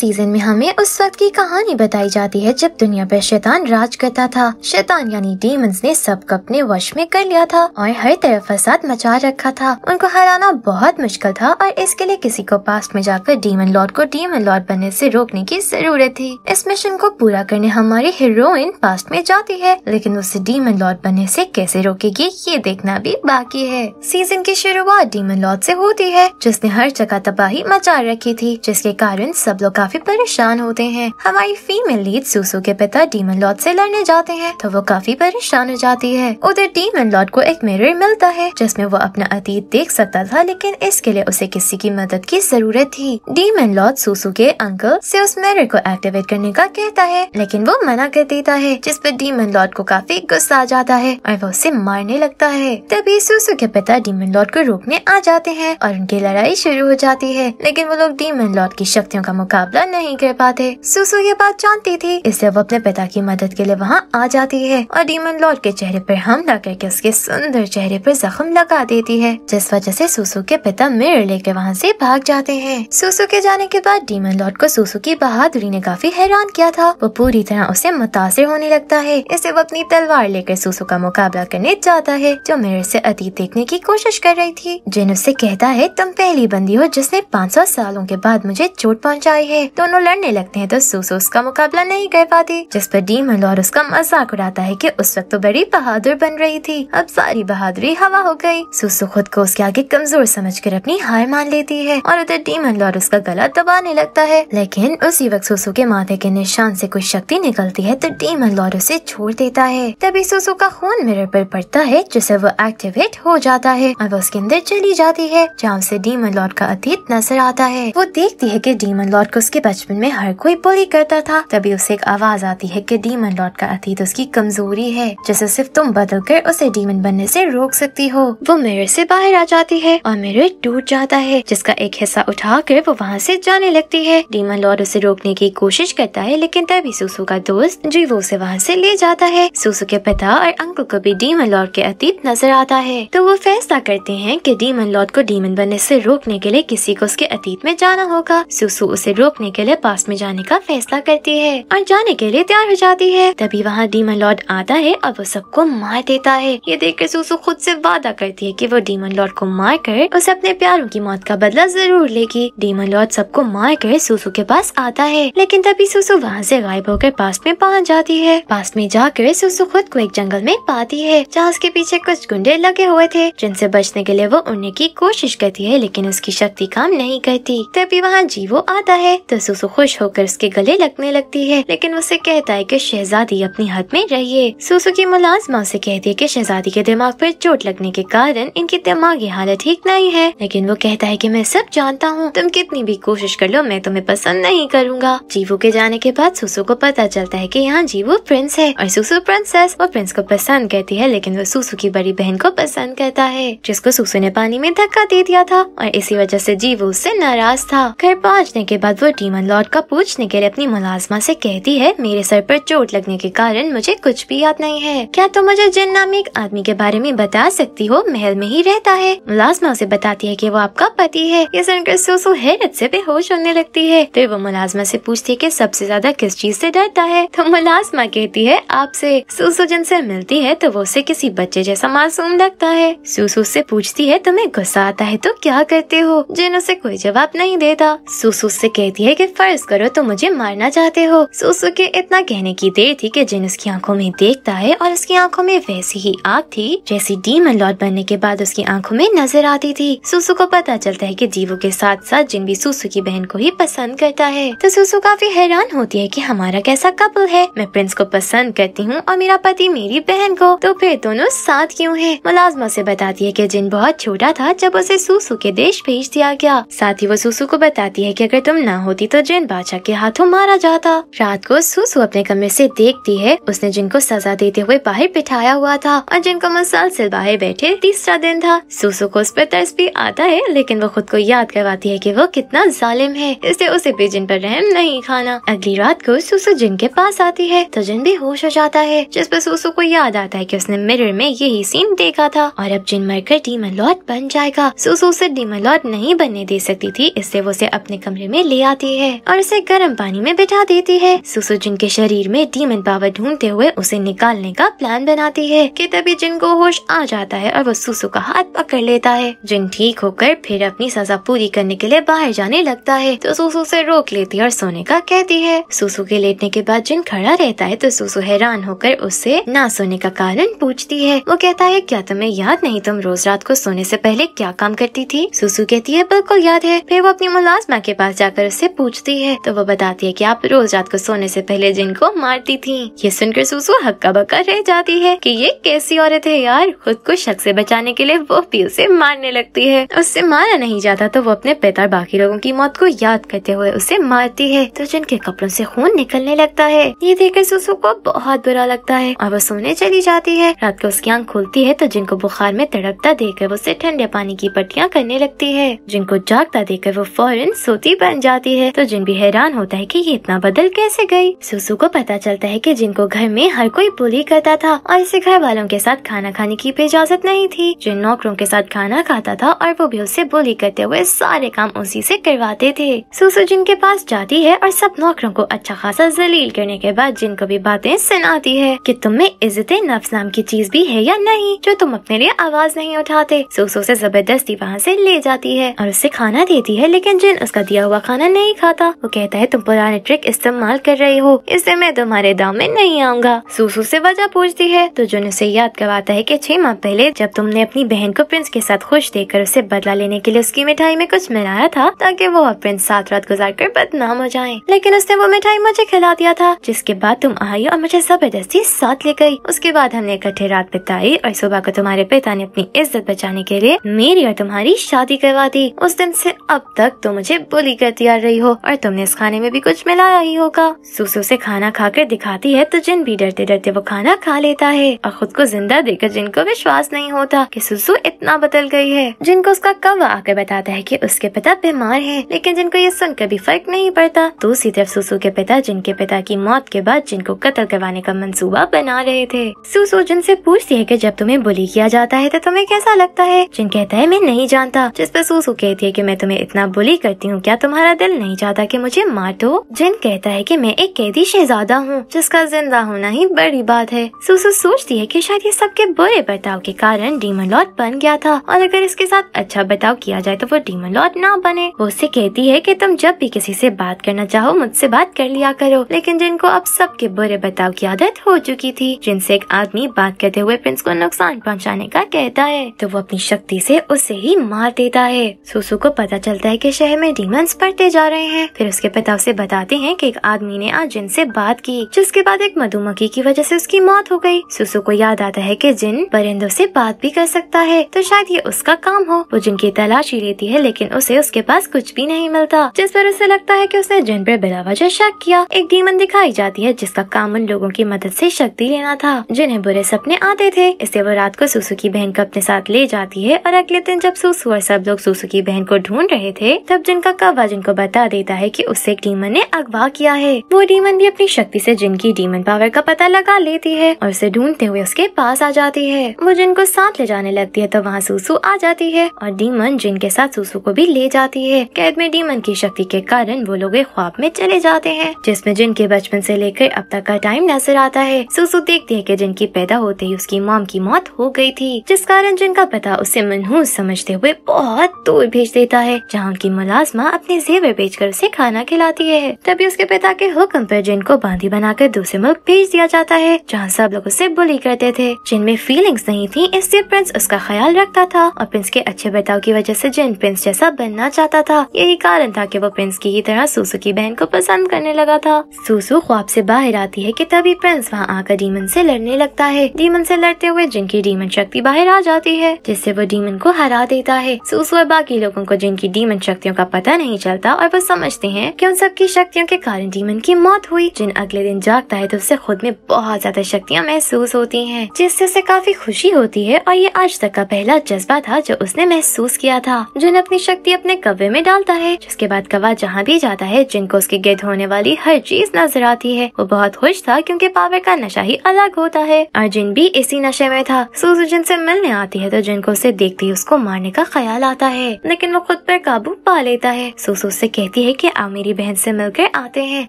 season में हमें उस वक्त की कहानी बताई जाती है जब दुनिया पर शैतान राज करता था शैतान यानी डीमंस ने सबको अपने वश में कर लिया था और हर तरफ फसाद मचा रखा था उनको हराना बहुत मुश्किल था और इसके लिए किसी को पास्ट में जाकर डीमन लॉर्ड को डीमन लॉर्ड बनने से रोकने की जरूरत थी इस मिशन को पूरा करने हमारी हीरोइन पास्ट में जाती है लेकिन उसे डीमन लॉर्ड बनने से कैसे रोकेगी ये देखना भी बाकी है सीजन की शुरुआत डीमन लॉर्ड से होती है जिसने हर जगह तबाही मचा रखी थी जिसके कारण सब लोग काफी परेशान होते हैं हमारी फीमेल लीड सूसू के पिता डीमन लॉर्ड से लड़ने जाते हैं तो वो काफी परेशान हो जाती है उधर डीमन लॉर्ड को एक मिरर मिलता है जिसमें वो अपना अतीत देख सकता था लेकिन इसके लिए उसे किसी की मदद की जरूरत थी डीमन लॉर्ड सूसू के अंकल से उस मिरर को एक्टिवेट करने का कहता है लेकिन वो मना कर देता है जिस पर डीमन लॉर्ड को काफी गुस्सा आ जाता है और वो उसे मारने लगता है तभी सूसू के पिता डीमन लॉर्ड को रोकने आ जाते हैं और उनकी लड़ाई शुरू हो जाती है लेकिन वो लोग डीमन लॉर्ड की शक्तियों का मुकाबला पूरा नहीं कर पाते सुसु ये बात जानती थी इसलिए वो अपने पिता की मदद के लिए वहाँ आ जाती है और डीमन लॉर्ड के चेहरे पर हमला करके उसके सुंदर चेहरे पर जख्म लगा देती है जिस वजह से सुसु के पिता मेरे लेकर वहाँ से भाग जाते हैं सुसु के जाने के बाद डीमन लॉर्ड को सुसु की बहादुरी ने काफी हैरान किया था वो पूरी तरह उसे मुतासर होने लगता है इसे वो अपनी तलवार लेकर सुसु का मुकाबला करने जाता है जो मेरे से अतीत देखने की कोशिश कर रही थी जिन उससे कहता है तुम पहली बंदी हो जिसने 500 सालों के बाद मुझे चोट पहुंचाई है दोनों लड़ने लगते हैं तो सूसो उसका मुकाबला नहीं कर पाती जिस पर डीमन लॉर उसका मजाक उड़ाता है की उस वक्त तो बड़ी बहादुर बन रही थी अब सारी बहादुरी हवा हो गयी सूसो खुद को उसके आगे कमजोर समझ कर अपनी हार मान लेती है और उधर डीमन लॉर उसका गला दबाने लगता है लेकिन उसी वक्त सूसो के माथे के निशान से कोई शक्ति निकलती है तो डीमन लॉर उसे छोड़ देता है तभी सूसो का खून मिरर पर पड़ता है जिससे वो एक्टिवेट हो जाता है और वो उसके अंदर चली जाती है जहाँ उसे डीमन लॉर्ड का अतीत नजर आता है वो देखती है की डीमन लॉर्ड को उसके बचपन में हर कोई बोली करता था तभी उसे एक आवाज आती है कि डीमन लॉर्ड का अतीत उसकी कमजोरी है जिसे सिर्फ तुम बदल कर उसे डीमन बनने से रोक सकती हो वो मेरे से बाहर आ जाती है और मेरे टूट जाता है जिसका एक हिस्सा उठा कर वो वहाँ ऐसी जाने लगती है डीमन लॉर्ड उसे रोकने की कोशिश करता है लेकिन तभी सूसू का दोस्त जी वो उसे वहाँ ऐसी ले जाता है सुसू के पिता और अंकल को भी डीमन लॉर्ड के अतीत नजर आता है तो वो फैसला करते हैं कि डीमन लॉर्ड को डीमन बनने से रोकने के लिए किसी को उसके अतीत में जाना होगा सुसू उसे रोक देखने के लिए पास में जाने का फैसला करती है और जाने के लिए तैयार हो जाती है तभी वहाँ डीमन लॉर्ड आता है और वो सबको मार देता है ये देख कर सूसू खुद से वादा करती है कि वो डीमन लॉर्ड को मार कर उसे अपने प्यारों की मौत का बदला जरूर लेगी डीमन लॉर्ड सबको मार कर सूसू के पास आता है लेकिन तभी सूसू वहाँ से गायब होकर पास में पहुँच जाती है पास में जाकर सूसू खुद को एक जंगल में पाती है जहाज के पीछे कुछ गुंडे लगे हुए थे जिनसे बचने के लिए वो उड़ने की कोशिश करती है लेकिन उसकी शक्ति काम नहीं करती तभी वहाँ जीवो आता है तो सुसु खुश होकर उसके गले लगने लगती है लेकिन उसे कहता है कि शहजादी अपनी हद में रहिए सुसु की मुलाजमा उसे कहती है कि शहजादी के दिमाग पर चोट लगने के कारण इनकी दिमागी हालत ठीक नहीं है लेकिन वो कहता है कि मैं सब जानता हूँ तुम कितनी भी कोशिश कर लो मैं तुम्हें पसंद नहीं करूँगा जीवू के जाने के बाद सुसु को पता चलता है की यहाँ जीवू प्रिंस है और सुसु प्रिंसेस वो प्रिंस को पसंद करती है लेकिन वो सुसु की बड़ी बहन को पसंद करता है जिसको सुसु ने पानी में धक्का दे दिया था और इसी वजह से जीवू उससे नाराज था घर पहुँचने के बाद वो फातिमा लॉर्ड का पूछने के लिए अपनी मुलाजमा से कहती है मेरे सर पर चोट लगने के कारण मुझे कुछ भी याद नहीं है क्या तुम तो मुझे जिन नामी एक आदमी के बारे में बता सकती हो महल में ही रहता है मुलाजमा उसे बताती है की वो आपका पति है ये सुनकर सोसो हैरत से बेहोश होने लगती है फिर वो मुलाजमा से पूछती है की सबसे ज्यादा किस चीज ऐसी डरता है तो मुलाजमा कहती है आपसे ऐसी जिन ऐसी मिलती है तो वो उसे किसी बच्चे जैसा मासूम लगता है सूसू से पूछती है तुम्हें गुस्सा आता है तो क्या करते हो जिन उसे कोई जवाब नहीं देता सूसू से कहती है है कि फर्ज करो तुम तो मुझे मारना चाहते हो सोसु के इतना कहने की देर थी कि जिन उसकी आंखों में देखता है और उसकी आंखों में वैसी ही आग थी जैसी डीमन लॉर्ड बनने के बाद उसकी आंखों में नजर आती थी सुसु को पता चलता है की जीवो के साथ साथ जिन भी सुसु की बहन को ही पसंद करता है तो सुसु काफी हैरान होती है की हमारा कैसा कपल है मैं प्रिंस को पसंद करती हूँ और मेरा पति मेरी बहन को तो फिर दोनों साथ क्यूँ है मुलाजमा ऐसी बताती है की जिन बहुत छोटा था जब उसे सुसु के देश भेज दिया गया साथ ही वो सुसु को बताती है की अगर तुम ना होते होती तो जिन बादशाह के हाथों मारा जाता रात को सुसु अपने कमरे से देखती है उसने जिनको सजा देते हुए बाहर बिठाया हुआ था और जिनको मुसलसिल बाहर बैठे तीसरा दिन था सुसु को उस पर तर्स भी आता है लेकिन वो खुद को याद करवाती है की वो कितना जालिम है इसलिए उसे भी जिन पर रहम नहीं खाना अगली रात को सुसु जिन के पास आती है तो जिन भी होश हो जाता है जिस पर सुसु को याद आता है की उसने मिरर में यही सीन देखा था और अब जिन मरकर डीमन लॉर्ड बन जाएगा सुसु उसे डीमन लॉर्ड नहीं बनने दे सकती थी इससे वो उसे अपने कमरे में ले आती लेती है और उसे गर्म पानी में बिठा देती है सुसु जिन के शरीर में डीमन पावर ढूंढते हुए उसे निकालने का प्लान बनाती है कि तभी जिन को होश आ जाता है और वो सुसु का हाथ पकड़ लेता है जिन ठीक होकर फिर अपनी सजा पूरी करने के लिए बाहर जाने लगता है तो सुसु से रोक लेती है और सोने का कहती है सुसु के लेटने के बाद जिन खड़ा रहता है तो सुसु हैरान होकर उससे ना सोने का कारण पूछती है वो कहता है क्या तुम्हें याद नहीं तुम रोज रात को सोने से पहले क्या काम करती थी सुसु कहती है बिल्कुल याद है फिर वो अपनी मुलाजमा के पास जाकर उससे पूछती है तो वो बताती है कि आप रोज रात को सोने से पहले जिनको मारती थी ये सुनकर सुसु हक्का बक्का रह जाती है कि ये कैसी औरत है यार खुद को शक से बचाने के लिए वो भी उसे मारने लगती है उससे मारा नहीं जाता तो वो अपने पिता बाकी लोगों की मौत को याद करते हुए उसे मारती है तो जिनके कपड़ों से खून निकलने लगता है ये देखकर सुसु को बहुत बुरा लगता है और वो सोने चली जाती है रात को उसकी आंख खुलती है तो जिनको बुखार में तड़पता देखकर उसे ठंडे पानी की पट्टियाँ करने लगती है जिनको जागता देखकर वो फौरन सोती बन जाती है है तो जिन भी हैरान होता है कि ये इतना बदल कैसे गई सुसु को पता चलता है कि जिनको घर में हर कोई बुली करता था और इसे घर वालों के साथ खाना खाने की भी इजाजत नहीं थी जिन नौकरों के साथ खाना खाता था और वो भी उससे बुली करते हुए सारे काम उसी से करवाते थे सुसु जिनके पास जाती है और सब नौकरों को अच्छा खासा जलील करने के बाद जिनको भी बातें सुनाती है की तुम में इज्जत नफ्स नाम की चीज भी है या नहीं जो तुम अपने लिए आवाज नहीं उठाते सुसु ऐसी जबरदस्ती वहाँ ऐसी ले जाती है और उससे खाना देती है लेकिन जिन उसका दिया हुआ खाना नहीं नहीं खाता वो कहता है तुम पुराने ट्रिक इस्तेमाल कर रहे हो इससे मैं तुम्हारे दाव में नहीं आऊंगा सूसू से वजह पूछती है तो जुन उसे याद करवाता है कि छह माह पहले जब तुमने अपनी बहन को प्रिंस के साथ खुश देकर उसे बदला लेने के लिए उसकी मिठाई में कुछ मिलाया था ताकि वो और प्रिंस सात रात गुजार कर बदनाम हो जाए लेकिन उसने वो मिठाई मुझे खिला दिया था जिसके बाद तुम आई और मुझे जबरदस्ती साथ ले गई उसके बाद हमने इकट्ठे रात बिताई और सुबह को तुम्हारे पिता ने अपनी इज्जत बचाने के लिए मेरी और तुम्हारी शादी करवा दी उस दिन से अब तक तुम तो मुझे बुली करती आ रही हो और तुमने इस खाने में भी कुछ मिलाया ही होगा सुसु से खाना खाकर दिखाती है तो जिन भी डरते डरते वो खाना खा लेता है और खुद को जिंदा देखकर जिनको विश्वास नहीं होता कि सुसु इतना बदल गई है जिनको उसका कब आकर बताता है कि उसके पिता बीमार हैं लेकिन जिनको ये सुनकर भी फर्क नहीं पड़ता दूसरी तरफ सुसु के पिता जिनके पिता की मौत के बाद जिनको कत्ल करवाने का मंसूबा बना रहे थे सुसु जिन से पूछती है की जब तुम्हें बुली किया जाता है तो तुम्हें कैसा लगता है जिन कहता है मैं नहीं जानता जिस पर सुसु कहती है की मैं तुम्हें इतना बुली करती हूँ क्या तुम्हारा दिल नहीं नहीं चाहता कि मुझे दो जिन कहता है कि मैं एक कैदी शहजादा हूँ जिसका जिंदा होना ही बड़ी बात है सुसु सोचती है कि शायद ये सबके बुरे बर्ताव के कारण डीमन लॉर्ड बन गया था और अगर इसके साथ अच्छा बर्ताव किया जाए तो वो डीमन लॉर्ड ना बने वो उससे कहती है की तुम जब भी किसी ऐसी बात करना चाहो मुझसे बात कर लिया करो लेकिन जिनको अब सबके बुरे बर्ताव की आदत हो चुकी थी जिनसे एक आदमी बात करते हुए प्रिंस को नुकसान पहुँचाने का कहता है तो वो अपनी शक्ति ऐसी उसे ही मार देता है सुसु को पता चलता है कि शहर में डीमंस पढ़ते जा रहे रहे हैं फिर उसके पिता उसे बताते हैं कि एक आदमी ने आज जिन से बात की जिसके बाद एक मधुमक्खी की वजह से उसकी मौत हो गई सुसु को याद आता है कि जिन परिंदों से बात भी कर सकता है तो शायद ये उसका काम हो वो जिन की तलाशी लेती है लेकिन उसे उसके पास कुछ भी नहीं मिलता जिस पर उसे लगता है की उसने जिन पर बिलावजह शक किया एक डीमन दिखाई जाती है जिसका काम उन लोगों की मदद ऐसी शक्ति लेना था जिन्हें बुरे सपने आते थे इसे वो रात को सुसु की बहन को अपने साथ ले जाती है और अगले दिन जब सुसु और सब लोग सुसु की बहन को ढूंढ रहे थे तब जिनका कब्बा जिनको बता देता है कि उससे डीमन ने अगवा किया है वो डीमन भी अपनी शक्ति से जिनकी डीमन पावर का पता लगा लेती है और उसे ढूंढते हुए उसके पास आ जाती है वो जिनको साथ ले जाने लगती है तो वहाँ सूसू आ जाती है और डीमन जिनके साथ सूसू को भी ले जाती है कैद में डीमन की शक्ति के कारण वो लोग ख्वाब में चले जाते हैं जिसमे जिनके बचपन ऐसी लेकर अब तक का टाइम नजर आता है सूसू देखती है की जिनकी पैदा होते ही उसकी मॉम की मौत हो गयी थी जिस कारण जिनका पता उसे मनहूस समझते हुए बहुत दूर भेज देता है जहाँ उनकी मुलाजमा अपने जेवर बेच कर उसे खाना खिलाती है तभी उसके पिता के हुक्म पर जिन को बांधी बनाकर दूसरे मुल्क भेज दिया जाता है जहाँ सब लोग उसे बुली करते थे जिनमें फीलिंग्स नहीं थी इसलिए प्रिंस उसका ख्याल रखता था और प्रिंस के अच्छे बर्ताव की वजह से जिन प्रिंस जैसा बनना चाहता था यही कारण था की वो प्रिंस की ही तरह सूसू की बहन को पसंद करने लगा था सूसू ख्वाब ऐसी बाहर आती है की तभी प्रिंस वहाँ आकर डीमन ऐसी लड़ने लगता है डीमन ऐसी लड़ते हुए जिनकी डीमन शक्ति बाहर आ जाती है जिससे वो डीमन को हरा देता है सूसू और बाकी लोगों को जिनकी डीमन शक्तियों का पता नहीं चलता और वो समझते हैं कि उन सबकी शक्तियों के कारण डीमन की मौत हुई जिन अगले दिन जागता है तो उसे खुद में बहुत ज्यादा शक्तियाँ महसूस होती है जिससे उसे काफी खुशी होती है और ये आज तक का पहला जज्बा था जो उसने महसूस किया था जिन अपनी शक्ति अपने कव्वे में डालता है जिसके बाद कवा जहाँ भी जाता है जिनको उसके गिद होने वाली हर चीज नजर आती है वो बहुत खुश था क्योंकि पावर का नशा ही अलग होता है और जिन भी इसी नशे में था सूजू जिन से मिलने आती है तो जिनको उसे देखते ही उसको मारने का ख्याल आता है लेकिन वो खुद पर काबू पा लेता है सूसू से कहती कहती है कि आप मेरी बहन से मिलकर आते हैं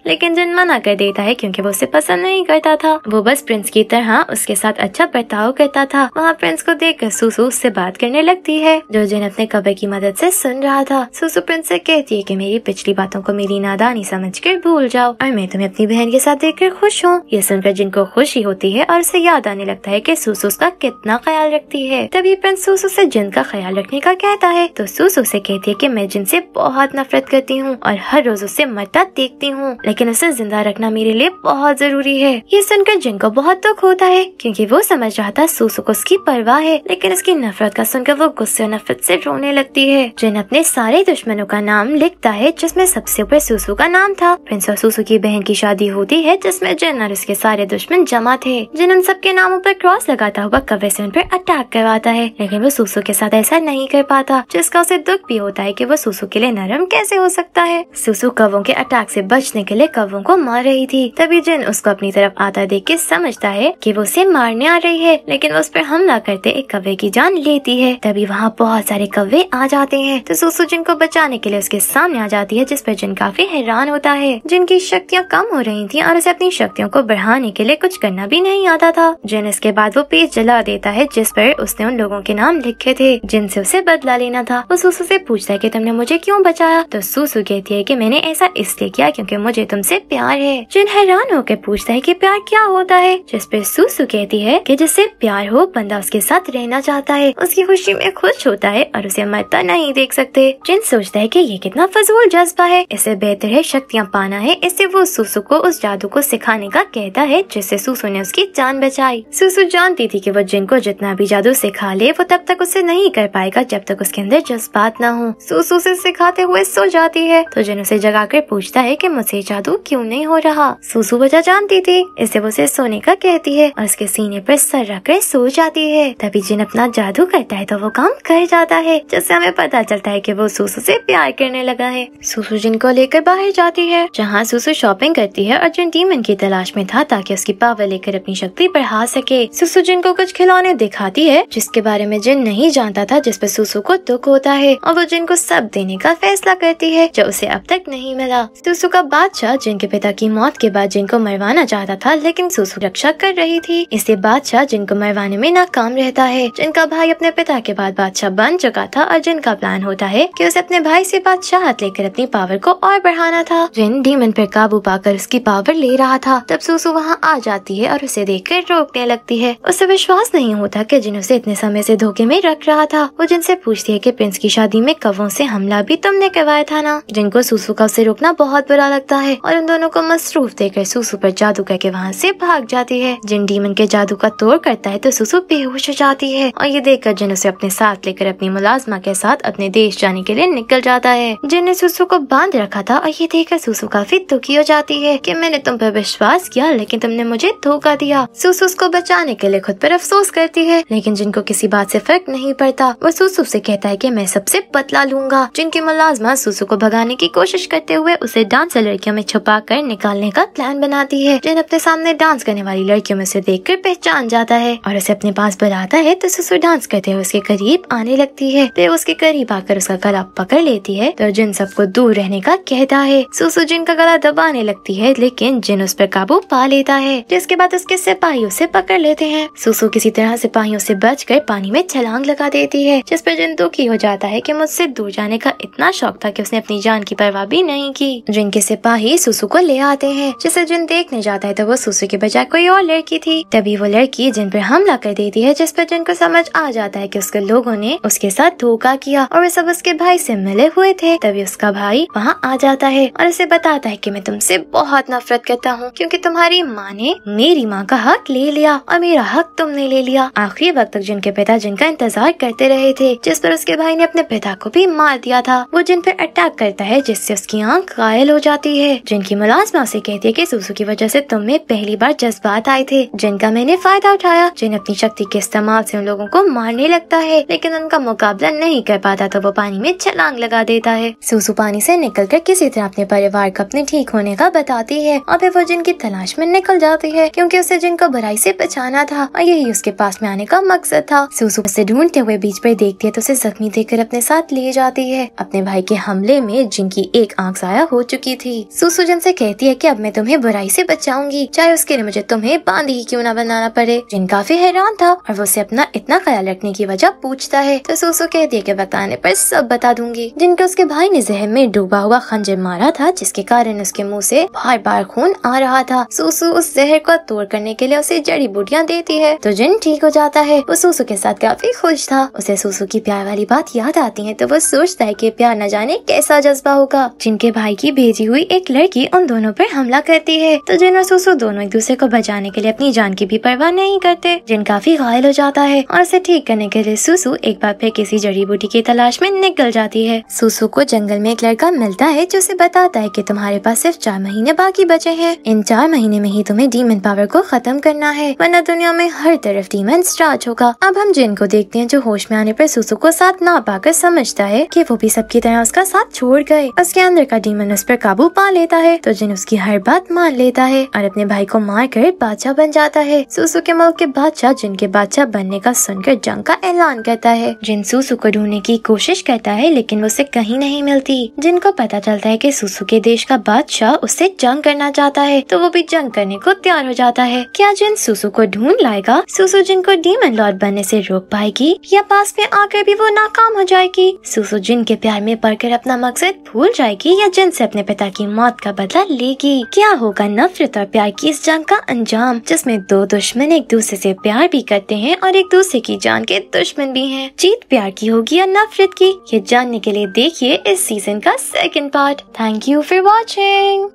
लेकिन जिन मना कर देता है क्योंकि वो उसे पसंद नहीं करता था वो बस प्रिंस की तरह उसके साथ अच्छा बर्ताव करता था वहाँ प्रिंस को देख कर सुसु उससे बात करने लगती है जो जिन अपने कबे की मदद से सुन रहा था सुसु प्रिंस से कहती है की मेरी पिछली बातों को मेरी नादानी समझ कर भूल जाओ और मैं तुम्हें अपनी बहन के साथ देख कर खुश हूँ ये सुनकर जिनको खुशी होती है और उसे याद आने लगता है की सुसु उसका कितना ख्याल रखती है तभी प्रिंस सुसु ऐसी जिन का ख्याल रखने का कहता है तो सुसु ऐसी कहती है की मैं जिनसे बहुत नफरत करती हूँ और हर रोज उसे मरता देखती हूँ लेकिन उसे जिंदा रखना मेरे लिए बहुत जरूरी है ये सुनकर जिन को बहुत दुख होता है क्योंकि वो समझ रहा था सूसु को उसकी परवाह है लेकिन उसकी नफरत का सुनकर वो गुस्से और नफरत से रोने लगती है जिन अपने सारे दुश्मनों का नाम लिखता है जिसमे सबसे ऊपर सूसु का नाम था प्रिंस और सूसु की बहन की शादी होती है जिसमे जिन और उसके सारे दुश्मन जमा थे जिन उन सबके नामों आरोप क्रॉस लगाता हुआ कवे ऐसी उन पर अटैक करवाता है लेकिन वो सूसु के साथ ऐसा नहीं कर पाता जिसका उसे दुख भी होता है की वो सूसु के लिए नरम कैसे हो सकता सकता है सुसु कवों के अटैक से बचने के लिए कवों को मार रही थी तभी जिन उसको अपनी तरफ आता देख के समझता है कि वो उसे मारने आ रही है लेकिन उस पर हमला करते एक कव्वे की जान लेती है तभी वहाँ बहुत सारे कव्वे आ जाते हैं तो सुसु जिन को बचाने के लिए उसके सामने आ जाती है जिस पर जिन काफी हैरान होता है जिनकी शक्तियाँ कम हो रही थी और उसे अपनी शक्तियों को बढ़ाने के लिए कुछ करना भी नहीं आता था जिन इसके बाद वो पेज जला देता है जिस पर उसने उन लोगों के नाम लिखे थे जिनसे उसे बदला लेना था वो सुसु ऐसी पूछता है की तुमने मुझे क्यूँ बचाया तो सुसु कहती है कि मैंने ऐसा इसलिए किया क्योंकि मुझे तुमसे प्यार है जिन हैरान होकर पूछता है कि प्यार क्या होता है जिस पर सुसु कहती है कि जिससे प्यार हो बंदा उसके साथ रहना चाहता है उसकी खुशी में खुश होता है और उसे मरता नहीं देख सकते जिन सोचता है की ये कितना फजूल जज्बा है इसे बेहतर है शक्तियाँ पाना है इससे वो सुसु को उस जादू को सिखाने का कहता है जिससे सुसु ने उसकी जान बचाई सुसु जानती थी की वो जिनको जितना भी जादू सिखा ले वो तब तक उसे नहीं कर पाएगा जब तक उसके अंदर जज्बात न हो सूसू से सिखाते हुए सो जाती है है तो जिन उसे जगा कर पूछता है कि मुझसे जादू क्यों नहीं हो रहा सुसु वजह जानती थी इसे उसे सोने का कहती है और उसके सीने पर सर रख कर सो जाती है तभी जिन अपना जादू करता है तो वो काम कर जाता है जिससे हमें पता चलता है की वो सुसु से प्यार करने लगा है सुसु जिन को लेकर बाहर जाती है जहाँ सुसु शॉपिंग करती है और जिन टीम इनकी तलाश में था ताकि उसकी पावर लेकर अपनी शक्ति बढ़ा सके सुसु जिन को कुछ खिलौने दिखाती है जिसके बारे में जिन नहीं जानता था जिसपे सुसु को दुख होता है और वो जिन को सब देने का फैसला करती है जब उसे अब तक नहीं मिला सुसु का बादशाह जिनके पिता की मौत के बाद जिनको मरवाना चाहता था लेकिन सुसु रक्षा कर रही थी इससे बादशाह जिनको मरवाने में नाकाम रहता है जिनका भाई अपने पिता के बाद बादशाह बन चुका था और जिनका प्लान होता है की उसे अपने भाई ऐसी बादशाह लेकर अपनी पावर को और बढ़ाना था जिन डीमन पर काबू पाकर उसकी पावर ले रहा था तब सुसु वहाँ आ जाती है और उसे देख कर रोकने लगती है उसे विश्वास नहीं होता की जिन उसे इतने समय ऐसी धोखे में रख रहा था वो जिनसे पूछती है की प्रिंस की शादी में कवों ऐसी हमला भी तुमने करवाया था ना जिन को का उसे रोकना बहुत बुरा लगता है और उन दोनों को मसरूफ देकर सुसु पर जादू करके वहाँ से भाग जाती है जिन डीमन के जादू का तोड़ करता है तो सुसु बेहोश हो जाती है और ये देखकर जिन उसे अपने साथ लेकर अपनी मुलाजमा के साथ अपने देश जाने के लिए निकल जाता है जिन ने सुसु को बांध रखा था और ये देखकर सुसु काफी दुखी हो जाती है की मैंने तुम पर विश्वास किया लेकिन तुमने मुझे धोखा दिया सुसु उसको बचाने के लिए खुद पर अफसोस करती है लेकिन जिनको किसी बात से फर्क नहीं पड़ता वो सुसु से कहता है की मैं सबसे बतला लूंगा जिनकी मुलाजमा सुसु को भगाने बचाने की कोशिश करते हुए उसे डांसर लड़कियों में छुपा कर निकालने का प्लान बनाती है जिन अपने सामने डांस करने वाली लड़कियों में से देख कर पहचान जाता है और उसे अपने पास बुलाता है तो ससुर डांस करते हुए उसके करीब आने लगती है फिर उसके करीब आकर उसका गला पकड़ लेती है तो जिन सबको दूर रहने का कहता है सुसु जिन का गला दबाने लगती है लेकिन जिन उस पर काबू पा लेता है जिसके बाद उसके सिपाही उसे पकड़ लेते हैं सुसु किसी तरह सिपाहियों से बच कर पानी में छलांग लगा देती है जिस पर जिन दुखी हो जाता है की मुझसे दूर जाने का इतना शौक था की उसने अपनी जान जान की परवाह भी नहीं की जिनके सिपाही सुसु को ले आते हैं जिसे जिन देखने जाता है तो वो सुसु के बजाय कोई और लड़की थी तभी वो लड़की जिन पर हमला कर देती है जिस पर जिन को समझ आ जाता है की उसके लोगों ने उसके साथ धोखा किया और वे सब उसके भाई ऐसी मिले हुए थे तभी उसका भाई वहाँ आ जाता है और उसे बताता है की मैं तुमसे बहुत नफरत करता हूँ क्यूँकी तुम्हारी माँ ने मेरी माँ का हक ले लिया और मेरा हक तुमने ले लिया आखिरी वक्त तक जिनके पिता जिनका इंतजार करते रहे थे जिस पर उसके भाई ने अपने पिता को भी मार दिया था वो जिन पर अटैक करता है है जिससे उसकी आंख घायल हो जाती है जिनकी मुलाजमा उसे कहती है कि सूसू की वजह से तुम में पहली बार जज्बात आए थे जिनका मैंने फायदा उठाया जिन अपनी शक्ति के इस्तेमाल से उन लोगों को मारने लगता है लेकिन उनका मुकाबला नहीं कर पाता तो वो पानी में छलांग लगा देता है सुसु पानी निकल कर किसी तरह अपने परिवार को अपने ठीक होने का बताती है और फिर वो जिनकी तलाश में निकल जाती है क्योंकि उसे जिनको बुराई से बचाना था और यही उसके पास में आने का मकसद था सुसु उसे ढूंढते हुए बीच पर देखती है तो उसे जख्मी देकर अपने साथ ले जाती है अपने भाई के हमले में जिनकी एक आंख जाया हो चुकी थी सुसुजन से कहती है कि अब मैं तुम्हें बुराई से बचाऊंगी चाहे उसके लिए मुझे तुम्हें बांधी ही क्यों ना बनाना पड़े जिन काफी हैरान था और वो उसे अपना इतना ख्याल रखने की वजह पूछता है तो सुसु कहती है की बताने पर सब बता दूंगी जिनके उसके भाई ने जहर में डूबा हुआ खंजर मारा था जिसके कारण उसके मुँह ऐसी बार बार खून आ रहा था सुसु उस जहर को तोड़ करने के लिए उसे जड़ी बूटियाँ देती है तो जिन ठीक हो जाता है वो सुसु के साथ काफी खुश था उसे सुसु की प्यार वाली बात याद आती है तो वो सोचता है की प्यार न जाने कैसा जज्बा जज्बा होगा जिनके भाई की भेजी हुई एक लड़की उन दोनों पर हमला करती है तो जिन और दोनों एक दूसरे को बचाने के लिए अपनी जान की भी परवाह नहीं करते जिन काफी घायल हो जाता है और उसे ठीक करने के लिए सुसु एक बार फिर किसी जड़ी बूटी की तलाश में निकल जाती है सुसु को जंगल में एक लड़का मिलता है जो उसे बताता है की तुम्हारे पास सिर्फ चार महीने बाकी बचे हैं इन चार महीने में ही तुम्हें डीमन पावर को खत्म करना है वरना दुनिया में हर तरफ डीमन स्टार्च होगा अब हम जिनको देखते हैं जो होश में आने पर सुसु को साथ ना पाकर समझता है की वो भी सबकी तरह उसका साथ छोड़ गए उसके अंदर का डीमन उस पर काबू पा लेता है तो जिन उसकी हर बात मान लेता है और अपने भाई को मार कर बादशाह बन जाता है सुसु के मुल्क के बादशाह जिन के बादशाह बनने का सुनकर जंग का ऐलान करता है जिन सुसु को ढूंढने की कोशिश करता है लेकिन वो उसे कहीं नहीं मिलती जिनको पता चलता है की सूसू के देश का बादशाह उससे जंग करना चाहता है तो वो भी जंग करने को तैयार हो जाता है क्या जिन सुसु को ढूंढ लाएगा सुसु जिन को डीमन लॉर्ड बनने से रोक पाएगी या पास में आकर भी वो नाकाम हो जाएगी सुसु जिन के प्यार में पढ़कर अपना मकसद भूल जाएगी या जिनसे अपने पिता की मौत का बदला लेगी क्या होगा नफरत और प्यार की इस जंग का अंजाम जिसमें दो दुश्मन एक दूसरे से प्यार भी करते हैं और एक दूसरे की जान के दुश्मन भी हैं जीत प्यार की होगी या नफरत की ये जानने के लिए देखिए इस सीजन का second part thank you for watching